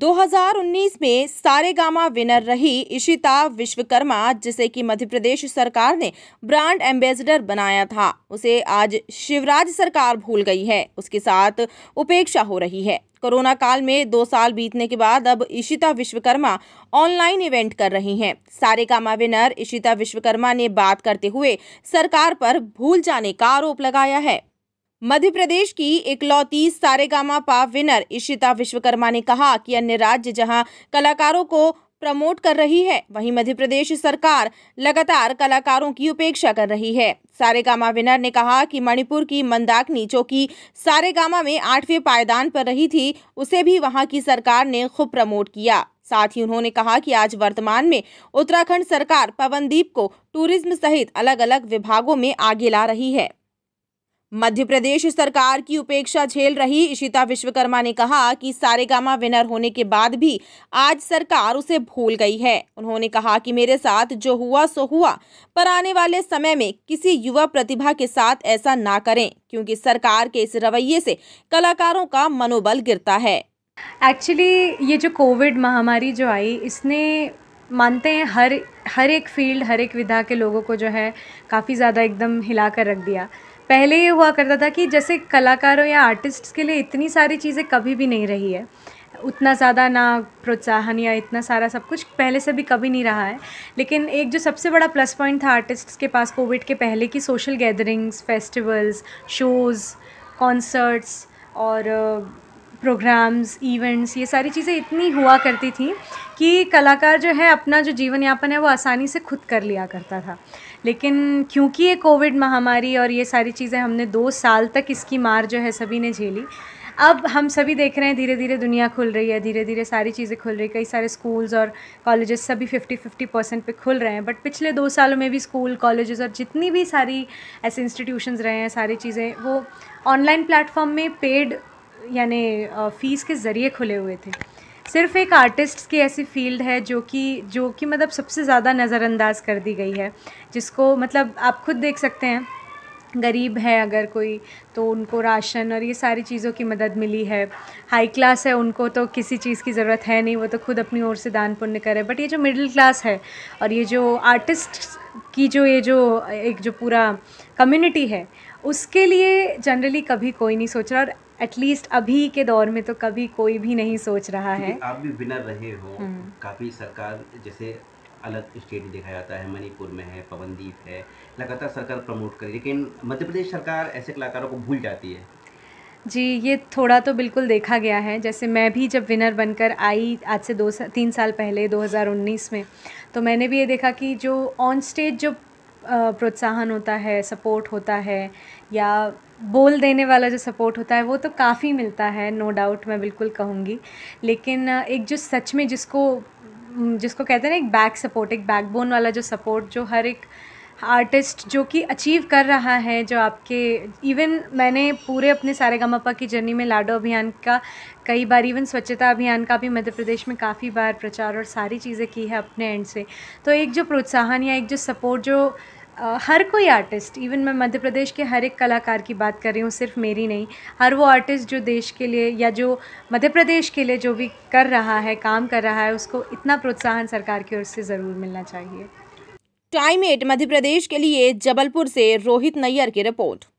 2019 में सारे gamma winner रही इशिता विश्वकर्मा जिसे कि मध्य प्रदेश सरकार ने ब्रांड एम्बेसडर बनाया था उसे आज शिवराज सरकार भूल गई है उसके साथ उपेक्षा हो रही है कोरोना काल में दो साल बीतने के बाद अब इशिता विश्वकर्मा ऑनलाइन इवेंट कर रही हैं सारे कामा विनर इशिता विश्वकर्मा ने बात करते हुए सरकार पर भूल जाने का आरोप लगाया है मध्य प्रदेश की इकलौती सारेगामा पा विनर इशिता विश्वकर्मा ने कहा कि अन्य राज्य जहां कलाकारों को प्रमोट कर रही है वहीं मध्य प्रदेश सरकार लगातार कलाकारों की उपेक्षा कर रही है सारेगामा विनर ने कहा कि मणिपुर की मंदाकनी जो कि सारेगामा में आठवें पायदान पर रही थी उसे भी वहां की सरकार ने खूब प्रमोट किया साथ ही उन्होंने कहा कि आज वर्तमान में उत्तराखंड सरकार पवनदीप को टूरिज्म सहित अलग अलग विभागों में आगे ला रही है मध्य प्रदेश सरकार की उपेक्षा झेल रही इशिता विश्वकर्मा ने कहा कि सारेगामा विनर होने के बाद भी आज सरकार उसे भूल गई है उन्होंने कहा कि मेरे साथ जो हुआ सो हुआ पर आने वाले समय में किसी युवा प्रतिभा के साथ ऐसा ना करें क्योंकि सरकार के इस रवैये से कलाकारों का मनोबल गिरता है एक्चुअली ये जो कोविड महामारी जो आई इसने मानते हैं हर हर एक फील्ड हर एक विधा के लोगों को जो है काफ़ी ज़्यादा एकदम हिला कर रख दिया पहले ये हुआ करता था कि जैसे कलाकारों या आर्टिस्ट्स के लिए इतनी सारी चीज़ें कभी भी नहीं रही है उतना ज़्यादा ना प्रोत्साहन या इतना सारा सब कुछ पहले से भी कभी नहीं रहा है लेकिन एक जो सबसे बड़ा प्लस पॉइंट था आर्टिस्ट्स के पास कोविड के पहले की social gatherings festivals shows concerts और प्रोग्राम्स इवेंट्स ये सारी चीज़ें इतनी हुआ करती थी कि कलाकार जो है अपना जो जीवन यापन है वो आसानी से खुद कर लिया करता था लेकिन क्योंकि ये कोविड महामारी और ये सारी चीज़ें हमने दो साल तक इसकी मार जो है सभी ने झेली अब हम सभी देख रहे हैं धीरे धीरे दुनिया खुल रही है धीरे धीरे सारी चीज़ें खुल रही कई सारे स्कूल्स और कॉलेजेस सभी फ़िफ्टी फिफ्टी परसेंट पे खुल रहे हैं बट पिछले दो सालों में भी स्कूल कॉलेजेस और जितनी भी सारी ऐसे इंस्टीट्यूशंस रहे हैं सारी चीज़ें वो ऑनलाइन प्लेटफॉर्म में पेड यानी फ़ीस के ज़रिए खुले हुए थे सिर्फ एक आर्टिस्ट की ऐसी फील्ड है जो कि जो कि मतलब सबसे ज़्यादा नज़रअंदाज कर दी गई है जिसको मतलब आप खुद देख सकते हैं गरीब है अगर कोई तो उनको राशन और ये सारी चीज़ों की मदद मिली है हाई क्लास है उनको तो किसी चीज़ की ज़रूरत है नहीं वो तो खुद अपनी ओर से दान पुण्य करे बट ये जो मिडिल क्लास है और ये जो आर्टिस्ट की जो ये जो एक जो पूरा कम्युनिटी है उसके लिए जनरली कभी कोई नहीं सोच रहा और एटलीस्ट अभी के दौर में तो कभी कोई भी नहीं सोच रहा है आप भी विनर रहे हो हम्म। काफ़ी सरकार जैसे अलग स्टेट देखा जाता है मणिपुर में है पवनदीप है लगातार सरकार प्रमोट करे लेकिन मध्य प्रदेश सरकार ऐसे कलाकारों को भूल जाती है जी ये थोड़ा तो बिल्कुल देखा गया है जैसे मैं भी जब विनर बनकर आई आज से दो सा, तीन साल पहले 2019 में तो मैंने भी ये देखा कि जो ऑन स्टेज जो प्रोत्साहन होता है सपोर्ट होता है या बोल देने वाला जो सपोर्ट होता है वो तो काफ़ी मिलता है नो डाउट मैं बिल्कुल कहूँगी लेकिन एक जो सच में जिसको जिसको कहते हैं ना एक बैक सपोर्ट एक बैकबोन वाला जो सपोर्ट जो हर एक आर्टिस्ट जो कि अचीव कर रहा है जो आपके इवन मैंने पूरे अपने सारे गमापा की जर्नी में लाडो अभियान का कई बार इवन स्वच्छता अभियान का भी मध्य प्रदेश में काफ़ी बार प्रचार और सारी चीज़ें की है अपने एंड से तो एक जो प्रोत्साहन या एक जो सपोर्ट जो Uh, हर कोई आर्टिस्ट इवन मैं मध्य प्रदेश के हर एक कलाकार की बात कर रही हूँ सिर्फ मेरी नहीं हर वो आर्टिस्ट जो देश के लिए या जो मध्य प्रदेश के लिए जो भी कर रहा है काम कर रहा है उसको इतना प्रोत्साहन सरकार की ओर से ज़रूर मिलना चाहिए टाइम एट मध्य प्रदेश के लिए जबलपुर से रोहित नैयर की रिपोर्ट